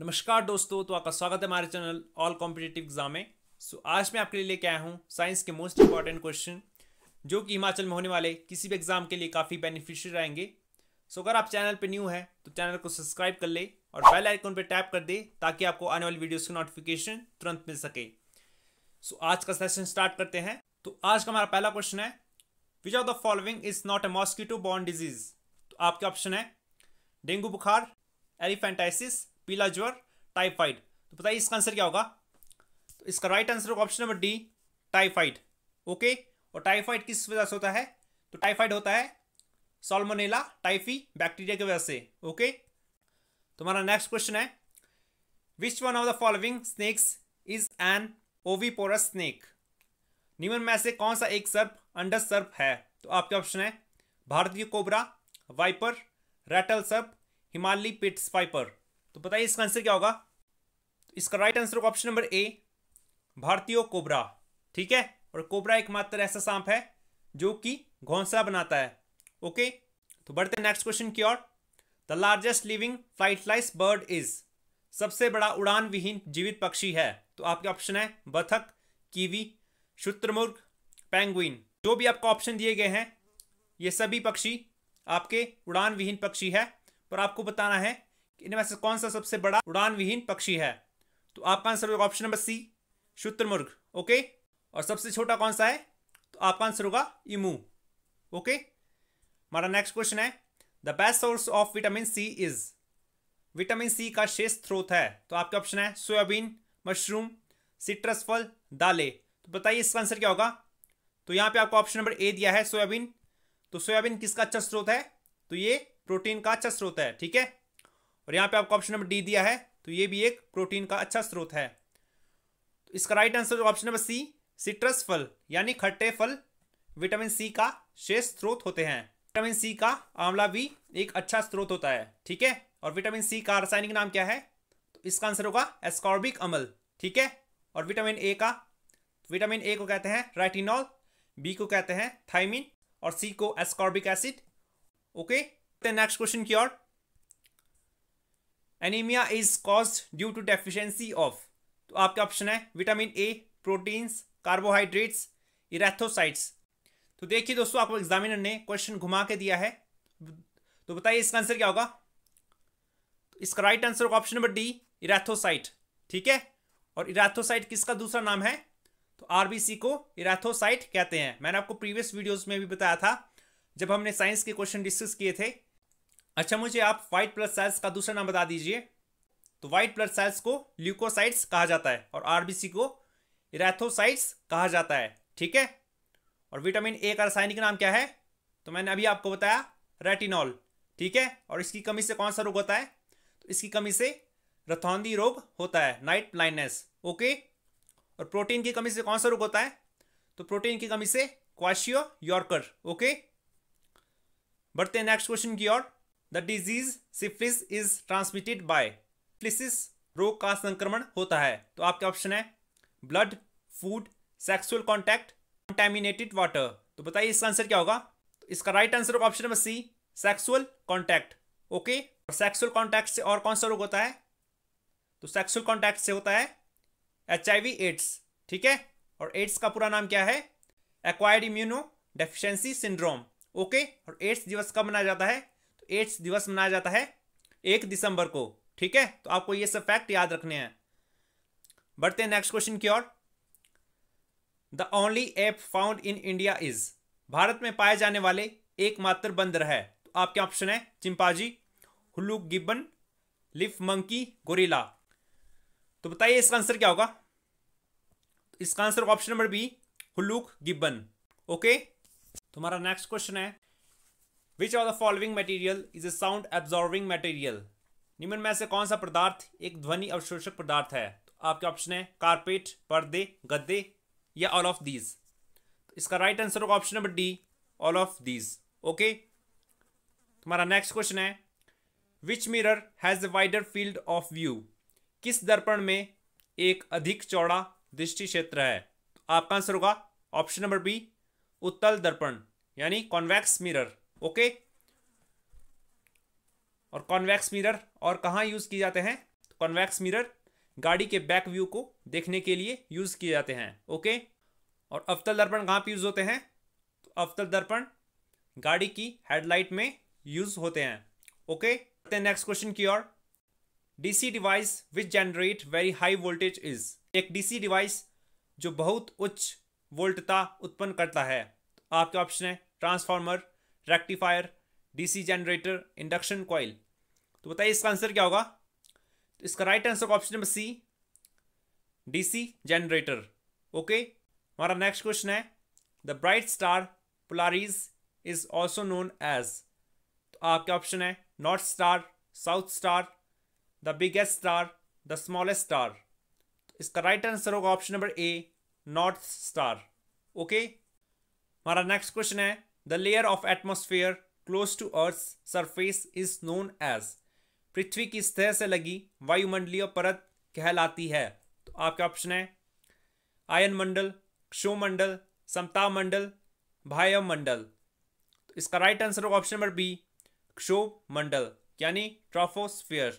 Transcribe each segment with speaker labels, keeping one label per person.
Speaker 1: नमस्कार दोस्तों तो आपका स्वागत है हमारे चैनल ऑल कॉम्पिटेटिव एग्जाम में सो आज मैं आपके लिए लेके आया हूँ साइंस के मोस्ट इंपॉर्टेंट क्वेश्चन जो कि हिमाचल में होने वाले किसी भी एग्जाम के लिए काफ़ी बेनिफिशियल रहेंगे सो अगर आप चैनल पर न्यू है तो चैनल को सब्सक्राइब कर ले और बेल आइकन पर टैप कर दे ताकि आपको आने वाली वीडियोज़ की नोटिफिकेशन तुरंत मिल सके सो आज का सेशन स्टार्ट करते हैं तो आज का हमारा पहला क्वेश्चन है which of the following is not a mosquito borne disease तो आपके ऑप्शन है डेंगू बुखार एलिफेंटाइसिस पीला ज्वर टाइफाइड तो बताइए इसका आंसर क्या होगा तो इसका राइट आंसर होगा option number D typhoid okay और टाइफाइड किस वजह से होता है तो टाइफाइड होता है सोलमोनेला टाइफी बैक्टीरिया की वजह से ओके तुम्हारा नेक्स्ट क्वेश्चन है which one of the following snakes is an oviparous snake निम्न में से कौन सा एक सर्प अंडर सर्प है तो आपके ऑप्शन है भारतीय कोबरा वाइपर रैटल सर्प हिमालय पिट्स वाइपर तो बताइए इसका आंसर क्या होगा इसका राइट आंसर होगा ऑप्शन नंबर ए भारतीय कोबरा ठीक है और कोबरा एकमात्र ऐसा सांप है जो कि घोंसला बनाता है ओके तो बढ़ते नेक्स्ट क्वेश्चन की ओर the largest living lice bird is सबसे बड़ा उड़ान विहीन जीवित पक्षी है तो आपके ऑप्शन है बथक कीवी शुत्रमुर्ग पैंगुइन जो भी आपको ऑप्शन दिए गए हैं ये सभी पक्षी आपके उड़ान विहीन पक्षी है पर आपको बताना है इनमें से कौन सा सबसे बड़ा उड़ान विहीन पक्षी है तो आपका आंसर होगा ऑप्शन नंबर सी शुत्रमुर्ग ओके और सबसे छोटा कौन सा है तो आपका आंसर होगा इमू ओके हमारा नेक्स्ट क्वेश्चन है the best source of vitamin C is vitamin C का शेष स्रोत है तो आपके ऑप्शन है सोयाबीन मशरूम सिट्रस फल दाले तो बताइए इसका आंसर क्या होगा तो यहाँ पे आपको ऑप्शन नंबर ए दिया है सोयाबीन तो सोयाबीन किसका अच्छा स्रोत है तो ये प्रोटीन का अच्छा स्रोत है ठीक है और यहाँ पे आपको ऑप्शन नंबर डी दिया है तो ये भी एक प्रोटीन का अच्छा स्रोत है तो इसका right answer option number C citrus फल यानी खट्टे फल विटामिन सी का शेष स्रोत होते हैं विटामिन सी का आंवला भी एक अच्छा स्रोत होता है ठीक है और विटामिन सी का रासायनिक नाम क्या है तो इसका आंसर होगा एस्कॉर्बिक अमल ठीक है और विटामिन ए का विटामिन ए को कहते हैं राइटिनॉल बी को कहते हैं थाइमिन और सी को ascorbic acid okay next question की ओर anaemia is cause due to deficiency of तो आपके ऑप्शन है vitamin A proteins carbohydrates erythrocytes तो देखिए दोस्तों आपको एग्जामिनर ने क्वेश्चन घुमा के दिया है तो बताइए इसका आंसर क्या होगा तो इसका राइट आंसर होगा ऑप्शन नंबर डी इराथोसाइट ठीक है और इराथोसाइट किसका दूसरा नाम है तो आरबीसी को इराथोसाइट कहते हैं मैंने आपको प्रीवियस वीडियोस में भी बताया था जब हमने साइंस के क्वेश्चन डिस्कस किए थे अच्छा मुझे आप व्हाइट ब्लड सेल्स का दूसरा नाम बता दीजिए तो व्हाइट ब्लड सेल्स को ल्यूकोसाइट्स कहा जाता है और आरबीसी को इराथोसाइट्स कहा जाता है ठीक है और विटामिन ए का रासायनिक नाम क्या है तो मैंने अभी आपको बताया रेटिनॉल ठीक है और इसकी कमी से कौन सा रोग होता है तो इसकी कमी से रथौंदी रोग होता है नाइट ब्लाइंडनेस ओके और प्रोटीन की कमी से कौन सा रोग होता है तो प्रोटीन की कमी से क्वाशियो यॉर्कर ओके बढ़ते हैं नेक्स्ट क्वेश्चन की ओर the disease syphilis is transmitted by फ्लिसिस रोग का संक्रमण होता है तो आपके ऑप्शन है blood food sexual contact contaminated water तो बताइए इसका आंसर क्या होगा तो इसका राइट आंसर होगा option number C sexual contact okay और सेक्सुअल कॉन्टैक्ट से और कौन सा रोग होता है तो सेक्सुअल कॉन्टैक्ट से होता है एच एड्स ठीक है और एड्स का पूरा नाम क्या है acquired immunodeficiency syndrome okay और एड्स दिवस कब मनाया जाता है एड्स दिवस मनाया जाता है एक दिसंबर को ठीक है तो आपको ये सब फैक्ट याद रखने हैं बढ़ते हैं नेक्स्ट क्वेश्चन की ओर the only ape found in India is भारत में पाए जाने वाले एकमात्र बंदर है तो आपके ऑप्शन है chimpanzee hoolock gibbon leaf monkey gorilla तो बताइए इसका आंसर क्या होगा तो इसका answer option number B hoolock gibbon okay तुम्हारा नेक्स्ट क्वेश्चन है which of the following material is a sound absorbing material निम्न में से कौन सा पदार्थ एक ध्वनि अवशोषक पदार्थ है तो आपके ऑप्शन है कारपेट पर्दे गद्दे या ऑल ऑफ दीज तो इसका राइट आंसर होगा option number D all of these okay तुम्हारा नेक्स्ट क्वेश्चन है which mirror has a wider field of view किस दर्पण में एक अधिक चौड़ा दृष्टि क्षेत्र है तो आपका आंसर होगा ऑप्शन नंबर बी उत्तल दर्पण यानी कॉन्वैक्स मिरर ओके और कॉन्वैक्स मिरर और कहाँ यूज़ किए जाते हैं कॉन्वैक्स मिरर गाड़ी के बैक व्यू को देखने के लिए यूज़ किए जाते हैं ओके और अवतल दर्पण कहाँ पर यूज़ होते हैं तो अवतल दर्पण गाड़ी की हेडलाइट में यूज़ होते हैं ओके नेक्स्ट क्वेश्चन की ओर DC device which generate very high voltage is एक डीसी डिवाइस जो बहुत उच्च वोल्टता उत्पन्न करता है तो आपके ऑप्शन है transformer rectifier DC generator induction coil तो बताइए इसका आंसर क्या होगा तो इसका right answer option number C DC generator okay हमारा नेक्स्ट क्वेश्चन है the bright star Polaris is also known as तो आपके ऑप्शन है north star south star the biggest star the smallest star इसका राइट आंसर होगा option number A north star okay हमारा next question है The layer of atmosphere close to Earth's surface is known as पृथ्वी की सतह से लगी वायुमंडलीय परत कहलाती है तो आपके ऑप्शन है आयन मंडल क्षोमंडल समता मंडल भायम मंडल तो इसका राइट आंसर होगा ऑप्शन नंबर बी मंडल यानी ट्रोफोस्फियर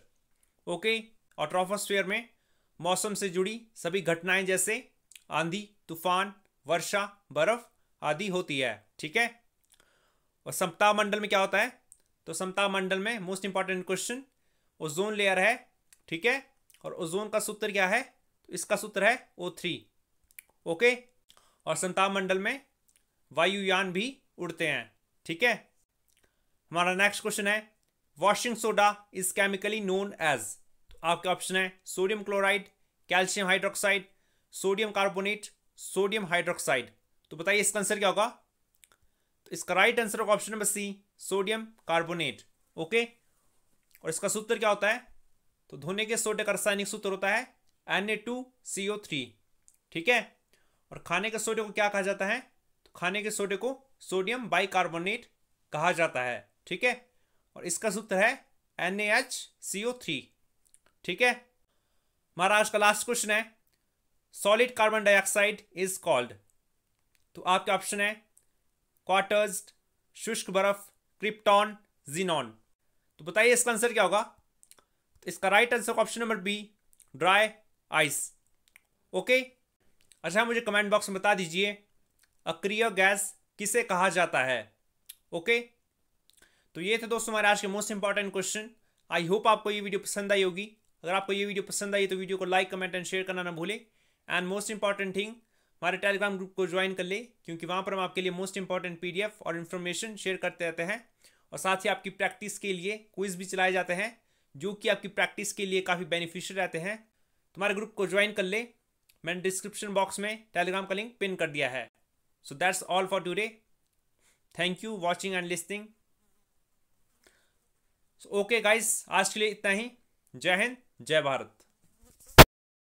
Speaker 1: ओके और ट्रोफोस्फियर में मौसम से जुड़ी सभी घटनाएं जैसे आंधी तूफान वर्षा बर्फ आदि होती है ठीक है और समता मंडल में क्या होता है तो समता मंडल में most important question ozone layer है ठीक है और ओजोन का सूत्र क्या है तो इसका सूत्र है ओ थ्री ओके और समता मंडल में वायुयान भी उड़ते हैं ठीक है हमारा नेक्स्ट क्वेश्चन है washing soda is chemically known as तो आपके ऑप्शन है sodium chloride calcium hydroxide sodium carbonate sodium hydroxide तो बताइए इसका आंसर क्या होगा तो इसका राइट आंसर होगा option number C sodium carbonate okay और इसका सूत्र क्या होता है तो धोने के सोडे का रासायनिक सूत्र होता है एन ए टू थ्री ठीक है और खाने के सोडे को क्या कहा जाता है तो खाने के सोडे को सोडियम बाइकार्बोनेट कहा जाता है ठीक है और इसका सूत्र है एन थ्री ठीक है महाराज का लास्ट क्वेश्चन है solid carbon dioxide is called तो आपके ऑप्शन है क्वार्टर्स शुष्क बर्फ क्रिप्टॉन जीनॉन तो बताइए इसका आंसर क्या होगा तो इसका right answer option number B dry ice okay अच्छा मुझे कमेंट बॉक्स में बता दीजिए अक्रिय गैस किसे कहा जाता है ओके तो ये थे दोस्तों हमारे आज के most important question I hope आपको ये वीडियो पसंद आई होगी अगर आपको ये वीडियो पसंद आई तो वीडियो को लाइक कमेंट एंड शेयर करना ना भूलें एंड मोस्ट इंपॉर्टेंट थिंग हमारे टेलीग्राम ग्रुप को ज्वाइन कर लें क्योंकि वहाँ पर हम आपके लिए मोस्ट इंपॉर्टेंट पी और इन्फॉर्मेशन शेयर करते रहते हैं और साथ ही आपकी प्रैक्टिस के लिए क्विज भी चलाए जाते हैं जो कि आपकी प्रैक्टिस के लिए काफ़ी बेनिफिशियल रहते हैं तुम्हारे तो ग्रुप को ज्वाइन कर ले मैंने डिस्क्रिप्शन बॉक्स में टेलीग्राम का लिंक पिन कर दिया है so that's all for today thank you watching and listening okay guys आज के लिए इतना ही जय हिंद जय भारत